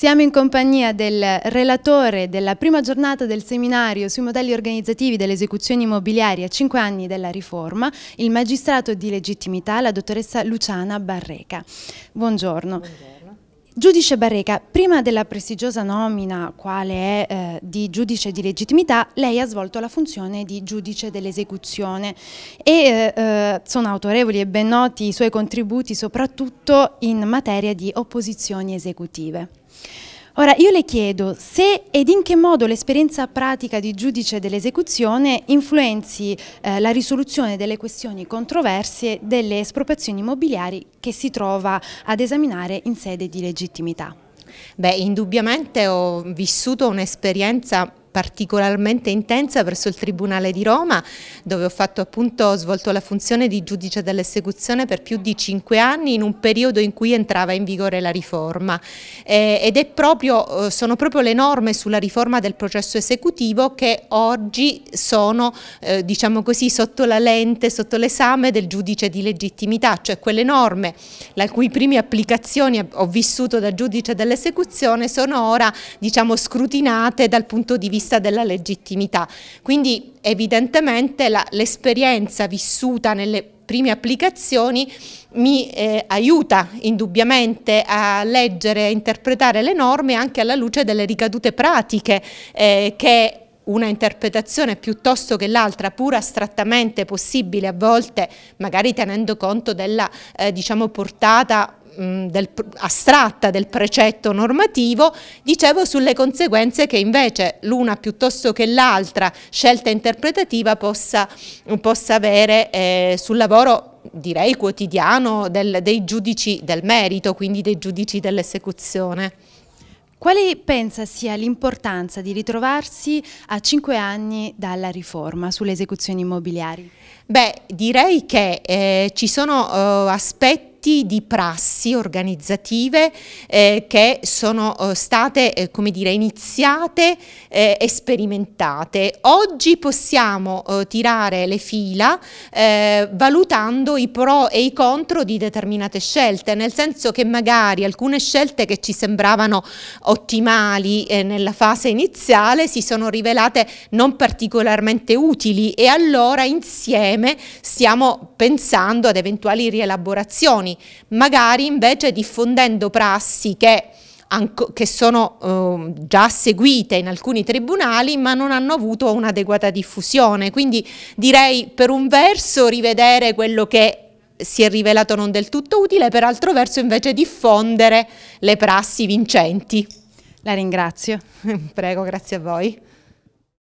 Siamo in compagnia del relatore della prima giornata del seminario sui modelli organizzativi delle esecuzioni immobiliari a cinque anni della riforma, il magistrato di legittimità, la dottoressa Luciana Barreca. Buongiorno. Buongiorno. Giudice Barreca, prima della prestigiosa nomina quale è eh, di giudice di legittimità, lei ha svolto la funzione di giudice dell'esecuzione e eh, eh sono autorevoli e ben noti i suoi contributi soprattutto in materia di opposizioni esecutive. Ora io le chiedo se ed in che modo l'esperienza pratica di giudice dell'esecuzione influenzi eh, la risoluzione delle questioni controversie delle espropriazioni immobiliari che si trova ad esaminare in sede di legittimità. Beh, indubbiamente ho vissuto un'esperienza particolarmente intensa presso il Tribunale di Roma dove ho, fatto, appunto, ho svolto la funzione di giudice dell'esecuzione per più di cinque anni in un periodo in cui entrava in vigore la riforma eh, ed proprio, eh, sono proprio le norme sulla riforma del processo esecutivo che oggi sono eh, diciamo così, sotto la lente, sotto l'esame del giudice di legittimità, cioè quelle norme la cui prime applicazioni ho vissuto da giudice dell'esecuzione sono ora diciamo, scrutinate dal punto di vista vista della legittimità. Quindi evidentemente l'esperienza vissuta nelle prime applicazioni mi eh, aiuta indubbiamente a leggere e interpretare le norme anche alla luce delle ricadute pratiche eh, che una interpretazione piuttosto che l'altra, pur astrattamente possibile a volte, magari tenendo conto della eh, diciamo, portata Mm, del, astratta del precetto normativo, dicevo sulle conseguenze che invece l'una piuttosto che l'altra scelta interpretativa possa, possa avere eh, sul lavoro direi quotidiano del, dei giudici del merito, quindi dei giudici dell'esecuzione. Quale pensa sia l'importanza di ritrovarsi a cinque anni dalla riforma sulle esecuzioni immobiliari? Beh, direi che eh, ci sono eh, aspetti aspetti di prassi organizzative eh, che sono eh, state eh, come dire, iniziate e eh, sperimentate. Oggi possiamo eh, tirare le fila eh, valutando i pro e i contro di determinate scelte, nel senso che magari alcune scelte che ci sembravano ottimali nella fase iniziale si sono rivelate non particolarmente utili e allora insieme stiamo pensando ad eventuali rielaborazioni istituzioni, magari invece diffondendo prassi che che sono eh, già seguite in alcuni tribunali ma non hanno avuto un'adeguata diffusione. Quindi direi per un verso rivedere quello che si è rivelato non del tutto utile, per altro verso invece diffondere le prassi vincenti. La ringrazio. Prego, grazie a voi.